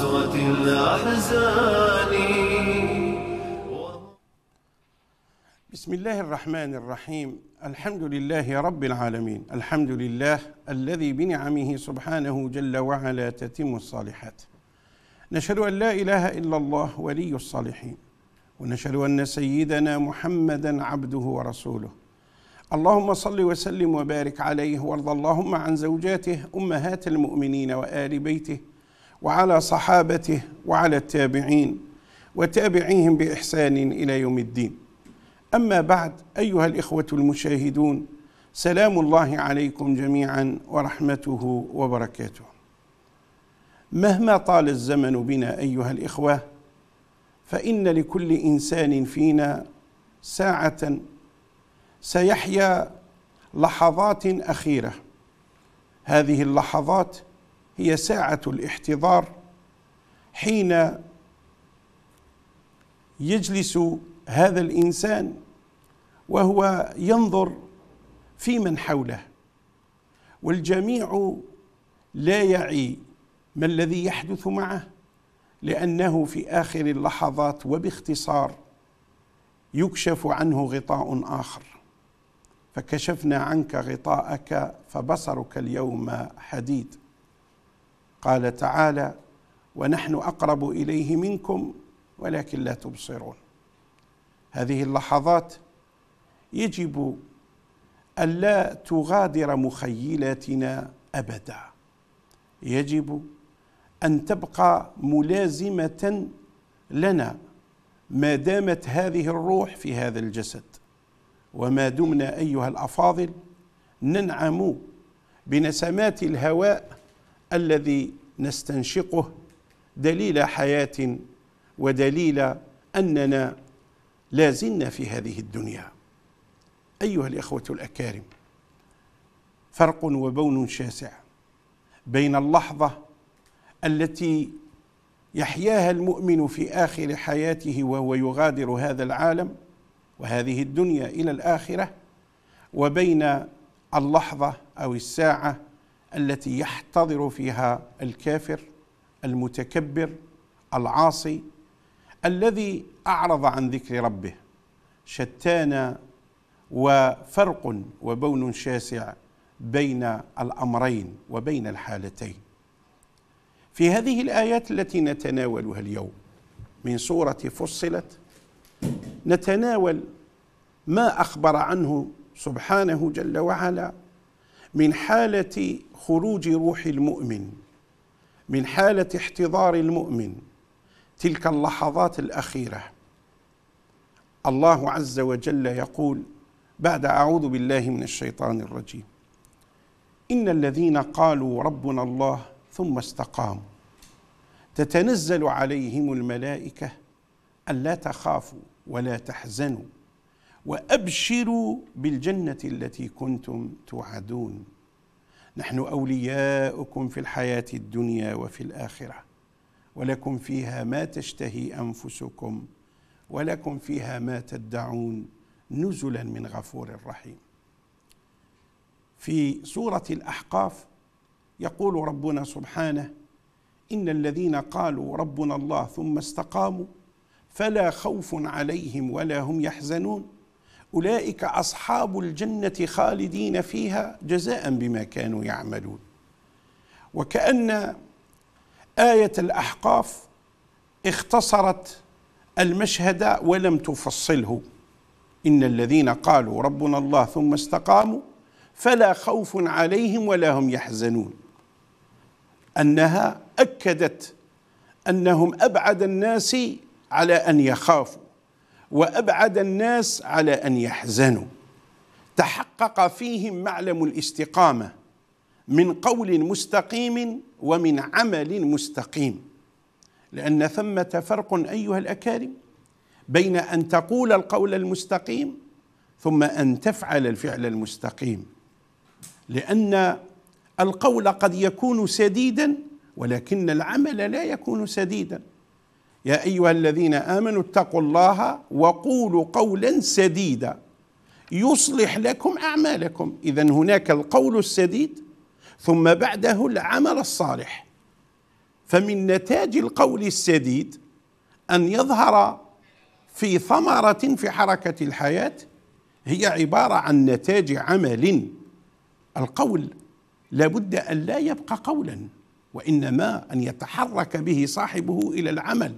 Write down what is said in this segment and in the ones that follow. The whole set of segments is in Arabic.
غزوة الأحزان بسم الله الرحمن الرحيم الحمد لله رب العالمين الحمد لله الذي بنعمه سبحانه جل وعلا تتم الصالحات نشهد أن لا إله إلا الله ولي الصالحين ونشهد أن سيدنا محمدا عبده ورسوله اللهم صل وسلم وبارك عليه وارض اللهم عن زوجاته امهات المؤمنين وال بيته وعلى صحابته وعلى التابعين وتابعيهم باحسان الى يوم الدين. اما بعد ايها الاخوه المشاهدون سلام الله عليكم جميعا ورحمته وبركاته. مهما طال الزمن بنا ايها الاخوه فان لكل انسان فينا ساعه سيحيا لحظات اخيره هذه اللحظات هي ساعة الاحتضار حين يجلس هذا الإنسان وهو ينظر في من حوله والجميع لا يعي ما الذي يحدث معه لأنه في آخر اللحظات وباختصار يكشف عنه غطاء آخر فكشفنا عنك غطاءك فبصرك اليوم حديد قال تعالى ونحن اقرب اليه منكم ولكن لا تبصرون هذه اللحظات يجب الا تغادر مخيلاتنا ابدا يجب ان تبقى ملازمه لنا ما دامت هذه الروح في هذا الجسد وما دمنا ايها الافاضل ننعم بنسمات الهواء الذي نستنشقه دليل حياه ودليل اننا لا زلنا في هذه الدنيا ايها الاخوه الاكارم فرق وبون شاسع بين اللحظه التي يحياها المؤمن في اخر حياته وهو يغادر هذا العالم وهذه الدنيا الى الاخره وبين اللحظه او الساعه التي يحتضر فيها الكافر المتكبر العاصي الذي اعرض عن ذكر ربه شتان وفرق وبون شاسع بين الامرين وبين الحالتين في هذه الايات التي نتناولها اليوم من سوره فصلت نتناول ما اخبر عنه سبحانه جل وعلا من حاله خروج روح المؤمن من حاله احتضار المؤمن تلك اللحظات الاخيره الله عز وجل يقول بعد اعوذ بالله من الشيطان الرجيم ان الذين قالوا ربنا الله ثم استقاموا تتنزل عليهم الملائكه الا تخافوا ولا تحزنوا وابشروا بالجنه التي كنتم توعدون نحن اولياؤكم في الحياه الدنيا وفي الاخره ولكم فيها ما تشتهي انفسكم ولكم فيها ما تدعون نزلا من غفور رحيم في سوره الاحقاف يقول ربنا سبحانه ان الذين قالوا ربنا الله ثم استقاموا فلا خوف عليهم ولا هم يحزنون أولئك أصحاب الجنة خالدين فيها جزاء بما كانوا يعملون وكأن آية الأحقاف اختصرت المشهد ولم تفصله إن الذين قالوا ربنا الله ثم استقاموا فلا خوف عليهم ولا هم يحزنون أنها أكدت أنهم أبعد الناس على أن يخافوا وابعد الناس على ان يحزنوا تحقق فيهم معلم الاستقامه من قول مستقيم ومن عمل مستقيم لان ثمه فرق ايها الاكارم بين ان تقول القول المستقيم ثم ان تفعل الفعل المستقيم لان القول قد يكون سديدا ولكن العمل لا يكون سديدا يا ايها الذين امنوا اتقوا الله وقولوا قولا سديدا يصلح لكم اعمالكم اذا هناك القول السديد ثم بعده العمل الصالح فمن نتاج القول السديد ان يظهر في ثمره في حركه الحياه هي عباره عن نتاج عمل القول لابد ان لا يبقى قولا وانما ان يتحرك به صاحبه الى العمل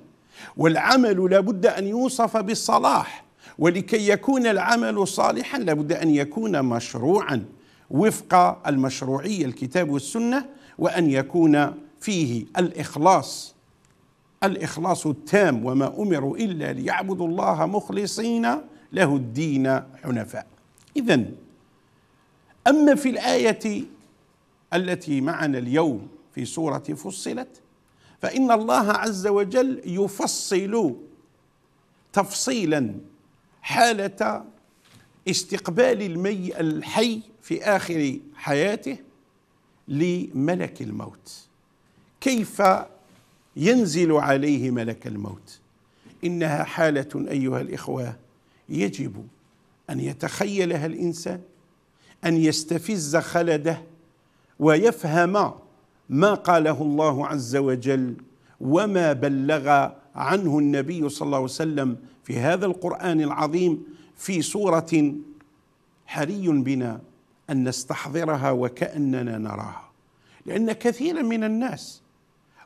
والعمل لابد أن يوصف بالصلاح ولكي يكون العمل صالحا لابد أن يكون مشروعا وفق المشروعية الكتاب والسنة وأن يكون فيه الإخلاص الإخلاص التام وما أمروا إلا ليعبدوا الله مخلصين له الدين حنفاء إذا أما في الآية التي معنا اليوم في سورة فصلت فان الله عز وجل يفصل تفصيلا حاله استقبال المي الحي في اخر حياته لملك الموت كيف ينزل عليه ملك الموت انها حاله ايها الاخوه يجب ان يتخيلها الانسان ان يستفز خلده ويفهم ما قاله الله عز وجل وما بلغ عنه النبي صلى الله عليه وسلم في هذا القرآن العظيم في سوره حري بنا أن نستحضرها وكأننا نراها لأن كثيرا من الناس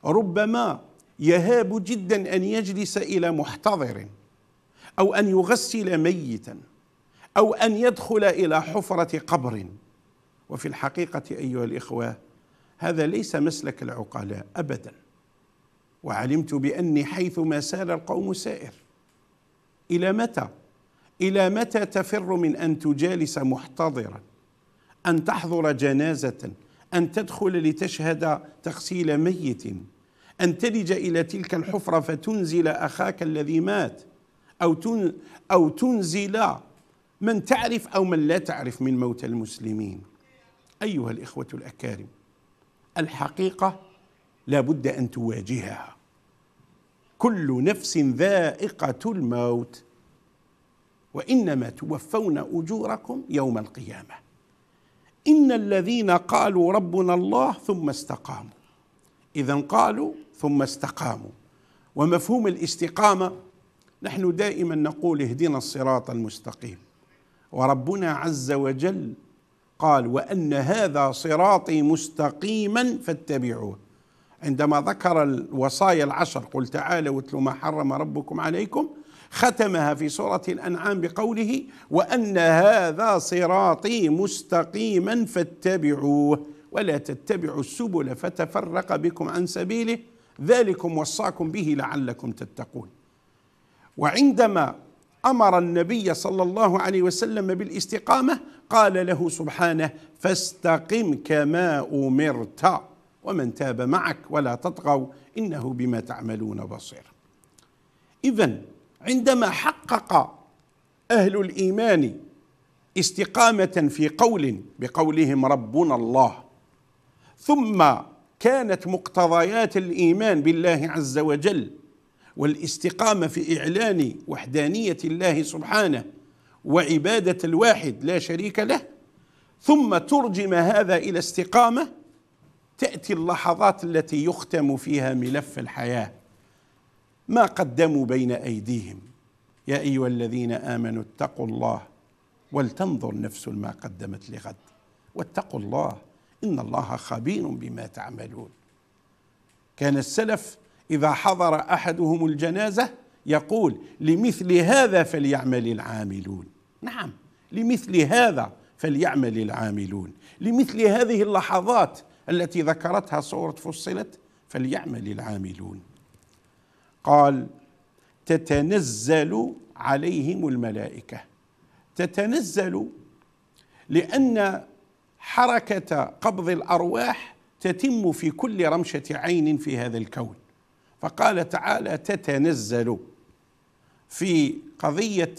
ربما يهاب جدا أن يجلس إلى محتضر أو أن يغسل ميتا أو أن يدخل إلى حفرة قبر وفي الحقيقة أيها الإخوة هذا ليس مسلك العقلاء ابدا وعلمت باني حيثما سال القوم سائر الى متى الى متى تفر من ان تجالس محتضرا ان تحضر جنازه ان تدخل لتشهد تغسيل ميت ان تلج الى تلك الحفره فتنزل اخاك الذي مات او تن او تنزل من تعرف او من لا تعرف من موتى المسلمين ايها الاخوه الاكارم الحقيقه لابد ان تواجهها كل نفس ذائقه الموت وانما توفون اجوركم يوم القيامه ان الذين قالوا ربنا الله ثم استقاموا اذا قالوا ثم استقاموا ومفهوم الاستقامه نحن دائما نقول اهدنا الصراط المستقيم وربنا عز وجل قال وأن هذا صراطي مستقيما فاتبعوه عندما ذكر الوصايا العشر قل تعالوا واتلوا ما حرم ربكم عليكم ختمها في سورة الأنعام بقوله وأن هذا صراطي مستقيما فاتبعوه ولا تتبعوا السبل فتفرق بكم عن سبيله ذلكم وصاكم به لعلكم تتقون وعندما امر النبي صلى الله عليه وسلم بالاستقامه قال له سبحانه فاستقم كما امرت ومن تاب معك ولا تطغوا انه بما تعملون بصير اذا عندما حقق اهل الايمان استقامه في قول بقولهم ربنا الله ثم كانت مقتضيات الايمان بالله عز وجل والاستقامه في اعلان وحدانيه الله سبحانه وعباده الواحد لا شريك له ثم ترجم هذا الى استقامه تاتي اللحظات التي يختم فيها ملف الحياه ما قدموا بين ايديهم يا ايها الذين امنوا اتقوا الله ولتنظر نفس ما قدمت لغد واتقوا الله ان الله خبير بما تعملون كان السلف إذا حضر أحدهم الجنازة يقول لمثل هذا فليعمل العاملون نعم لمثل هذا فليعمل العاملون لمثل هذه اللحظات التي ذكرتها سورة فصلت فليعمل العاملون قال تتنزل عليهم الملائكة تتنزل لأن حركة قبض الأرواح تتم في كل رمشة عين في هذا الكون فقال تعالى تتنزل في قضية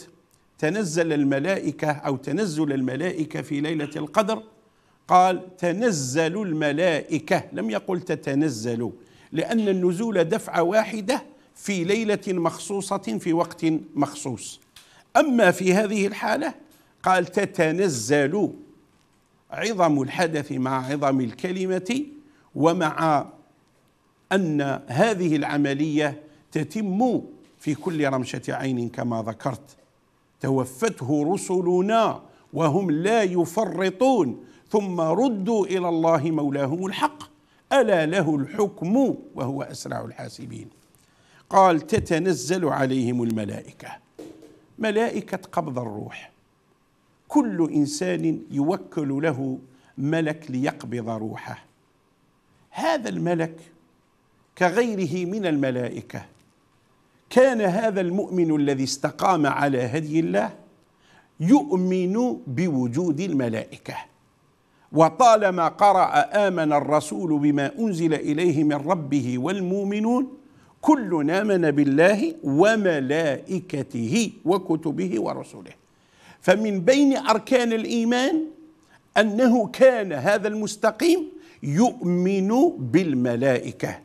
تنزل الملائكة أو تنزل الملائكة في ليلة القدر قال تنزل الملائكة لم يقل تتنزل لأن النزول دفعة واحدة في ليلة مخصوصة في وقت مخصوص أما في هذه الحالة قال تتنزل عظم الحدث مع عظم الكلمة ومع أن هذه العملية تتم في كل رمشة عين كما ذكرت توفته رسلنا وهم لا يفرطون ثم ردوا إلى الله مولاهم الحق ألا له الحكم وهو أسرع الحاسبين قال تتنزل عليهم الملائكة ملائكة قبض الروح كل إنسان يوكل له ملك ليقبض روحه هذا الملك كغيره من الملائكه كان هذا المؤمن الذي استقام على هدي الله يؤمن بوجود الملائكه وطالما قرأ آمن الرسول بما أنزل إليه من ربه والمؤمنون كل آمن بالله وملائكته وكتبه ورسله فمن بين أركان الإيمان أنه كان هذا المستقيم يؤمن بالملائكة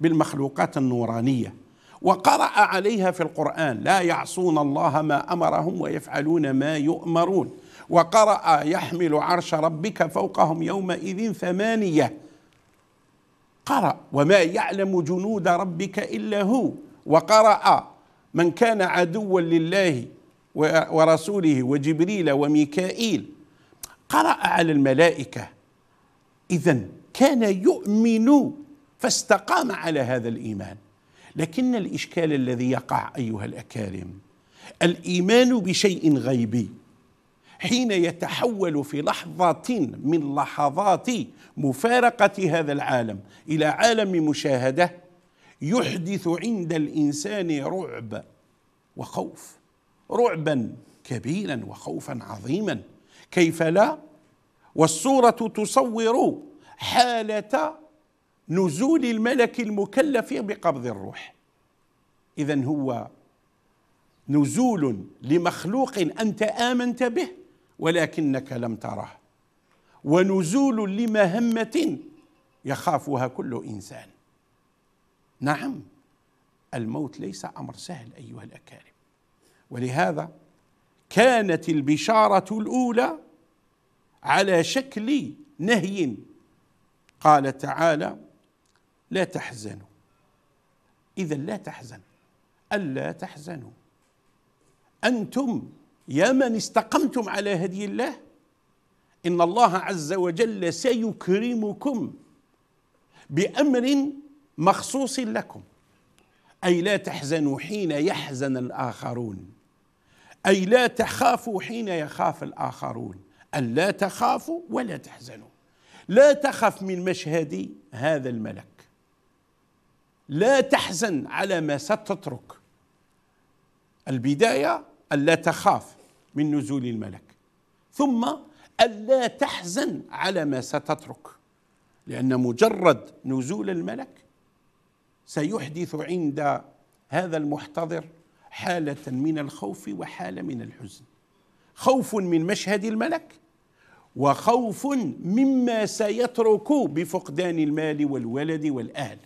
بالمخلوقات النورانيه وقرأ عليها في القرآن لا يعصون الله ما أمرهم ويفعلون ما يؤمرون وقرأ يحمل عرش ربك فوقهم يومئذ ثمانية قرأ وما يعلم جنود ربك إلا هو وقرأ من كان عدوا لله ورسوله وجبريل وميكائيل قرأ على الملائكة إذا كان يؤمن فاستقام على هذا الايمان لكن الاشكال الذي يقع ايها الاكارم الايمان بشيء غيبي حين يتحول في لحظة من لحظات مفارقة هذا العالم إلى عالم مشاهدة يحدث عند الإنسان رعب وخوف رعبا كبيرا وخوفا عظيما كيف لا والصورة تصور حالة نزول الملك المكلف بقبض الروح اذا هو نزول لمخلوق انت امنت به ولكنك لم تره ونزول لمهمه يخافها كل انسان نعم الموت ليس امر سهل ايها الاكارم ولهذا كانت البشاره الاولى على شكل نهي قال تعالى لا تحزنوا إذا لا تحزن ألا تحزنوا أنتم يا من استقمتم على هدي الله إن الله عز وجل سيكرمكم بأمر مخصوص لكم أي لا تحزنوا حين يحزن الآخرون أي لا تخافوا حين يخاف الآخرون ألا تخافوا ولا تحزنوا لا تخف من مشهد هذا الملك لا تحزن على ما ستترك البداية ألا تخاف من نزول الملك ثم ألا تحزن على ما ستترك لأن مجرد نزول الملك سيحدث عند هذا المحتضر حالة من الخوف وحالة من الحزن خوف من مشهد الملك وخوف مما سيترك بفقدان المال والولد والأهل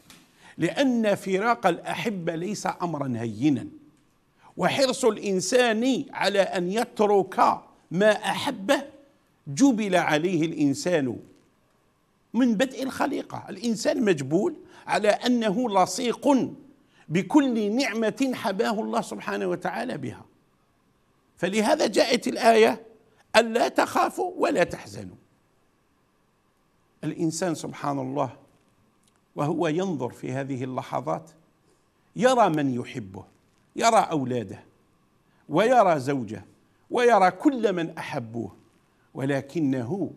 لأن فراق الأحبة ليس أمرا هينا وحرص الإنسان على أن يترك ما أحبه جبل عليه الإنسان من بدء الخليقة الإنسان مجبول على أنه لصيق بكل نعمة حباه الله سبحانه وتعالى بها فلهذا جاءت الآية ألا تخافوا ولا تحزنوا الإنسان سبحان الله وهو ينظر في هذه اللحظات يرى من يحبه يرى اولاده ويرى زوجه ويرى كل من احبوه ولكنه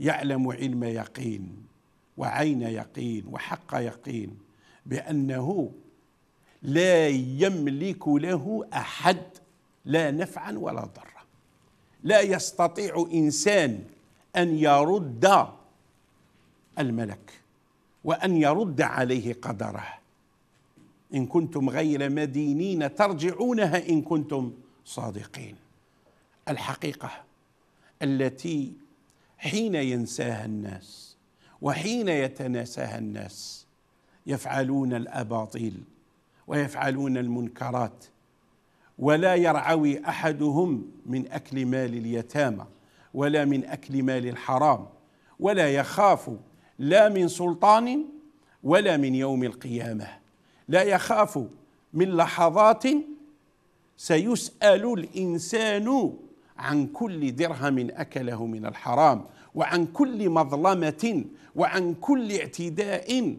يعلم علم يقين وعين يقين وحق يقين بانه لا يملك له احد لا نفعا ولا ضرا لا يستطيع انسان ان يرد الملك وأن يرد عليه قدره إن كنتم غير مدينين ترجعونها إن كنتم صادقين الحقيقة التي حين ينساها الناس وحين يتناساها الناس يفعلون الأباطيل ويفعلون المنكرات ولا يرعوي أحدهم من أكل مال اليتامى ولا من أكل مال الحرام ولا يخاف لا من سلطان ولا من يوم القيامه لا يخاف من لحظات سيسال الانسان عن كل درهم اكله من الحرام وعن كل مظلمه وعن كل اعتداء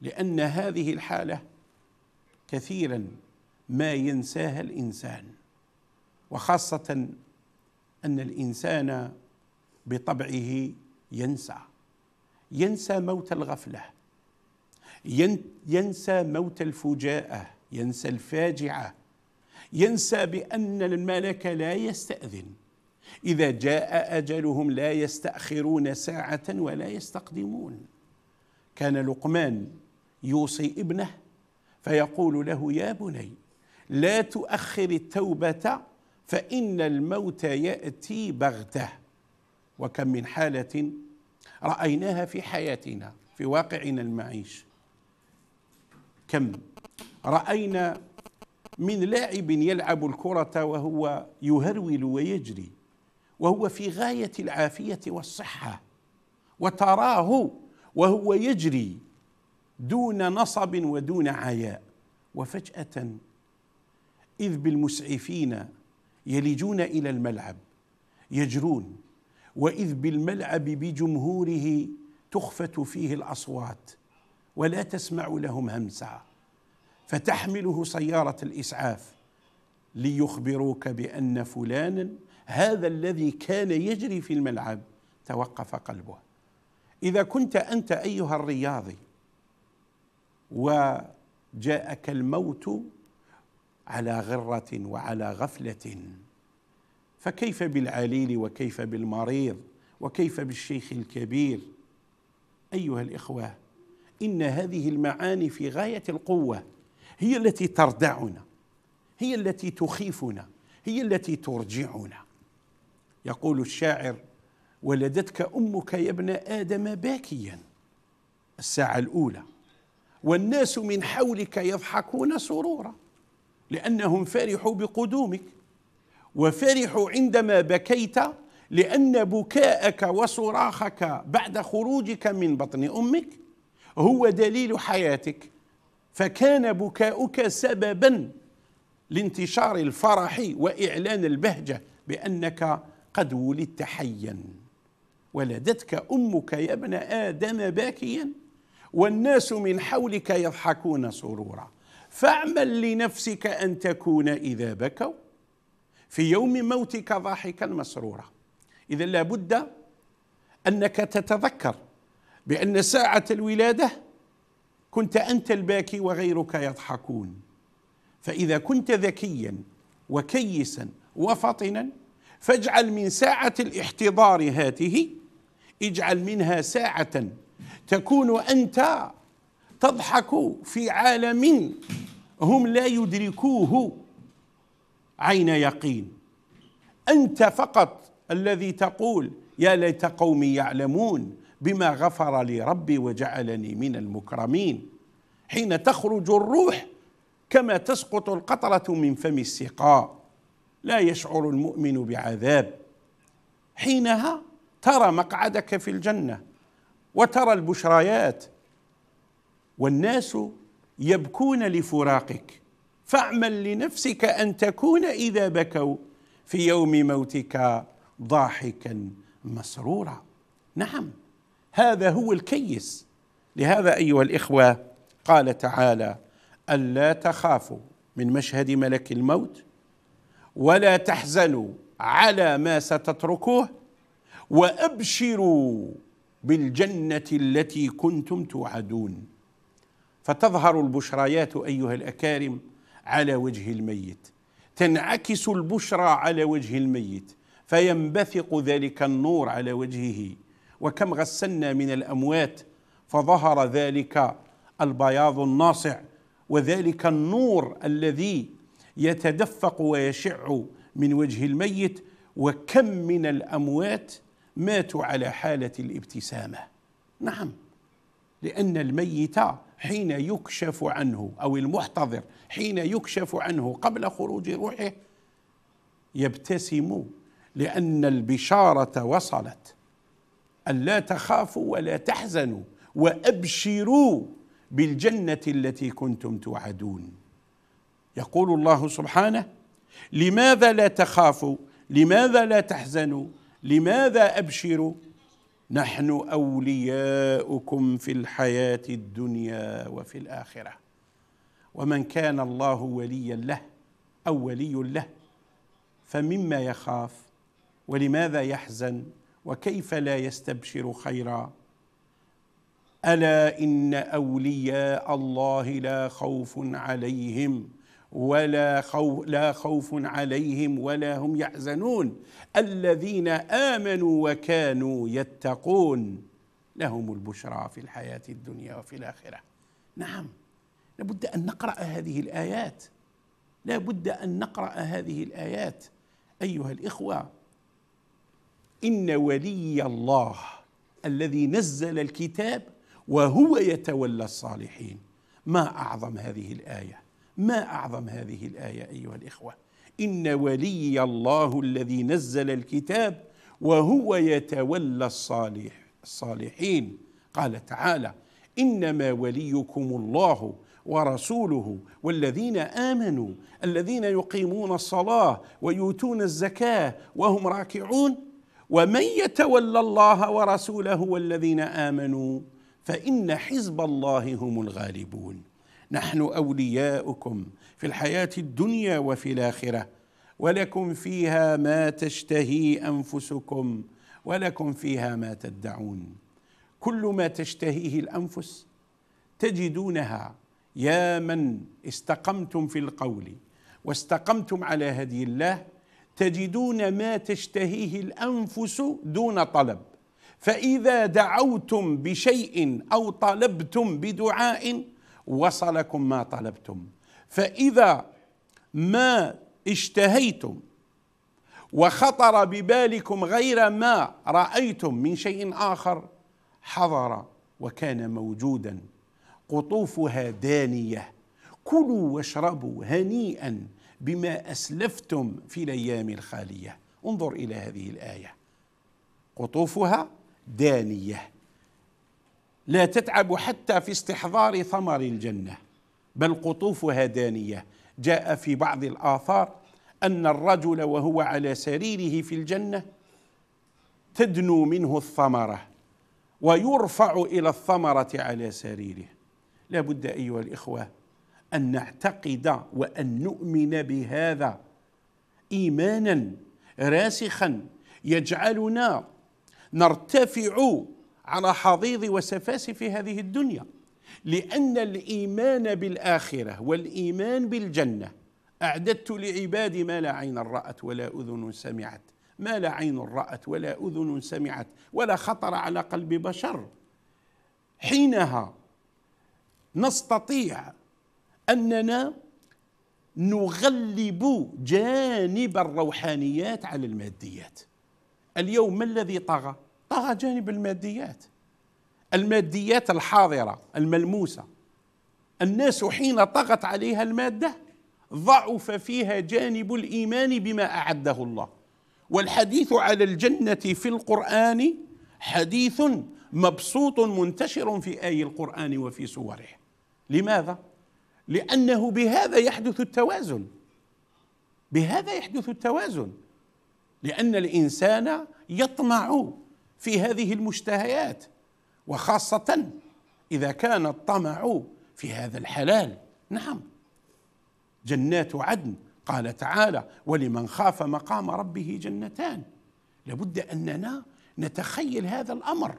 لان هذه الحاله كثيرا ما ينساها الانسان وخاصه ان الانسان بطبعه ينسى ينسى موت الغفله ينسى موت الفجاءه ينسى الفاجعه ينسى بان الملك لا يستاذن اذا جاء اجلهم لا يستاخرون ساعه ولا يستقدمون كان لقمان يوصي ابنه فيقول له يا بني لا تؤخر التوبه فان الموت ياتي بغته وكم من حاله رايناها في حياتنا في واقعنا المعيش كم راينا من لاعب يلعب الكره وهو يهرول ويجري وهو في غايه العافيه والصحه وتراه وهو يجري دون نصب ودون عياء وفجاه اذ بالمسعفين يلجون الى الملعب يجرون واذ بالملعب بجمهوره تخفت فيه الاصوات ولا تسمع لهم همسا فتحمله سياره الاسعاف ليخبروك بان فلانا هذا الذي كان يجري في الملعب توقف قلبه اذا كنت انت ايها الرياضي وجاءك الموت على غره وعلى غفله فكيف بالعليل وكيف بالمريض وكيف بالشيخ الكبير ايها الاخوه ان هذه المعاني في غايه القوه هي التي تردعنا هي التي تخيفنا هي التي ترجعنا يقول الشاعر ولدتك امك يا ابن ادم باكيا الساعه الاولى والناس من حولك يضحكون سرورا لانهم فرحوا بقدومك وفرحوا عندما بكيت لأن بكاءك وصراخك بعد خروجك من بطن أمك هو دليل حياتك فكان بكاؤك سببا لانتشار الفرح وإعلان البهجة بأنك قد ولدت حيا ولدتك أمك يا ابن آدم باكيا والناس من حولك يضحكون سرورا فاعمل لنفسك أن تكون إذا بكوا في يوم موتك ضاحكا مسرورا إذا لابد أنك تتذكر بأن ساعة الولادة كنت أنت الباكي وغيرك يضحكون فإذا كنت ذكيا وكيسا وفطنا فاجعل من ساعة الاحتضار هاته اجعل منها ساعة تكون أنت تضحك في عالم هم لا يدركوه عين يقين انت فقط الذي تقول يا ليت قومي يعلمون بما غفر لي ربي وجعلني من المكرمين حين تخرج الروح كما تسقط القطره من فم السقاء لا يشعر المؤمن بعذاب حينها ترى مقعدك في الجنه وترى البشريات والناس يبكون لفراقك فاعمل لنفسك ان تكون اذا بكوا في يوم موتك ضاحكا مسرورا نعم هذا هو الكيس لهذا ايها الاخوه قال تعالى الا تخافوا من مشهد ملك الموت ولا تحزنوا على ما ستتركوه وابشروا بالجنه التي كنتم توعدون فتظهر البشريات ايها الاكارم على وجه الميت تنعكس البشرى على وجه الميت فينبثق ذلك النور على وجهه وكم غسلنا من الاموات فظهر ذلك البياض الناصع وذلك النور الذي يتدفق ويشع من وجه الميت وكم من الاموات ماتوا على حاله الابتسامه نعم لان الميت حين يكشف عنه او المحتضر حين يكشف عنه قبل خروج روحه يبتسم لان البشاره وصلت ان لا تخافوا ولا تحزنوا وابشروا بالجنه التي كنتم توعدون يقول الله سبحانه لماذا لا تخافوا لماذا لا تحزنوا لماذا ابشروا نحن اولياؤكم في الحياه الدنيا وفي الاخره ومن كان الله وليا له او ولي له فمما يخاف ولماذا يحزن وكيف لا يستبشر خيرا الا ان اولياء الله لا خوف عليهم ولا خوف لا خوف عليهم ولا هم يحزنون الذين امنوا وكانوا يتقون لهم البشرى في الحياه الدنيا وفي الاخره نعم لابد ان نقرا هذه الايات لابد ان نقرا هذه الايات ايها الاخوه ان ولي الله الذي نزل الكتاب وهو يتولى الصالحين ما اعظم هذه الايه ما اعظم هذه الايه ايها الاخوه ان ولي الله الذي نزل الكتاب وهو يتولى الصالح الصالحين قال تعالى انما وليكم الله ورسوله والذين امنوا الذين يقيمون الصلاه ويؤتون الزكاه وهم راكعون ومن يتولى الله ورسوله والذين امنوا فان حزب الله هم الغالبون نحن اولياؤكم في الحياه الدنيا وفي الاخره ولكم فيها ما تشتهي انفسكم ولكم فيها ما تدعون كل ما تشتهيه الانفس تجدونها يا من استقمتم في القول واستقمتم على هدي الله تجدون ما تشتهيه الانفس دون طلب فاذا دعوتم بشيء او طلبتم بدعاء وصلكم ما طلبتم فاذا ما اشتهيتم وخطر ببالكم غير ما رايتم من شيء اخر حضر وكان موجودا قطوفها دانيه كلوا واشربوا هنيئا بما اسلفتم في الايام الخاليه انظر الى هذه الايه قطوفها دانيه لا تتعب حتى في استحضار ثمر الجنه بل قطوفها دانيه جاء في بعض الاثار ان الرجل وهو على سريره في الجنه تدنو منه الثمره ويرفع الى الثمره على سريره لا بد ايها الاخوه ان نعتقد وان نؤمن بهذا ايمانا راسخا يجعلنا نرتفع على حضيض وسفاسف هذه الدنيا لأن الإيمان بالآخرة والإيمان بالجنة أعددت لعبادي ما لا عين رأت ولا أذن سمعت ما لا عين رأت ولا أذن سمعت ولا خطر على قلب بشر حينها نستطيع أننا نغلب جانب الروحانيات على الماديات اليوم ما الذي طغى طغى جانب الماديات الماديات الحاضرة الملموسة الناس حين طغت عليها المادة ضعف فيها جانب الإيمان بما أعده الله والحديث على الجنة في القرآن حديث مبسوط منتشر في آي القرآن وفي سوره لماذا؟ لأنه بهذا يحدث التوازن بهذا يحدث التوازن لأن الإنسان يطمع في هذه المشتهيات وخاصة إذا كان الطمع في هذا الحلال نعم جنات عدن قال تعالى ولمن خاف مقام ربه جنتان لابد أننا نتخيل هذا الأمر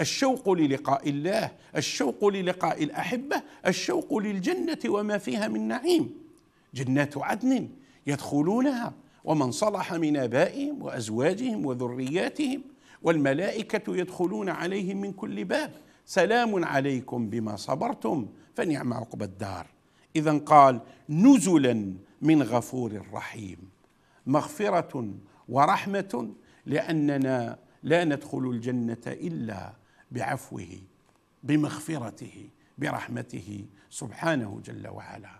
الشوق للقاء الله الشوق للقاء الأحبة الشوق للجنة وما فيها من نعيم جنات عدن يدخلونها ومن صلح من آبائهم وأزواجهم وذرياتهم والملائكة يدخلون عليهم من كل باب سلام عليكم بما صبرتم فنعم عقب الدار إذا قال نزلا من غفور رحيم مغفرة ورحمة لأننا لا ندخل الجنة إلا بعفوه بمغفرته برحمته سبحانه جل وعلا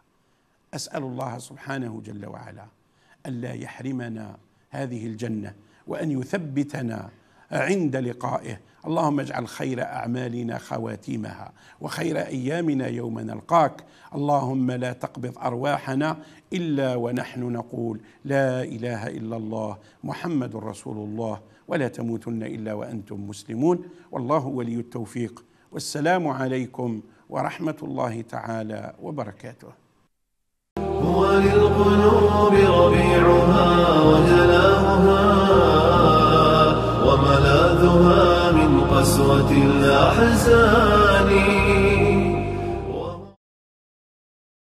اسال الله سبحانه جل وعلا الا يحرمنا هذه الجنه وان يثبتنا عند لقائه اللهم اجعل خير اعمالنا خواتيمها وخير ايامنا يوم نلقاك اللهم لا تقبض ارواحنا الا ونحن نقول لا اله الا الله محمد رسول الله ولا تموتن الا وانتم مسلمون والله ولي التوفيق والسلام عليكم ورحمه الله تعالى وبركاته هو للقلوب ربيعها وجلالها أخذها من قسوة الأحزان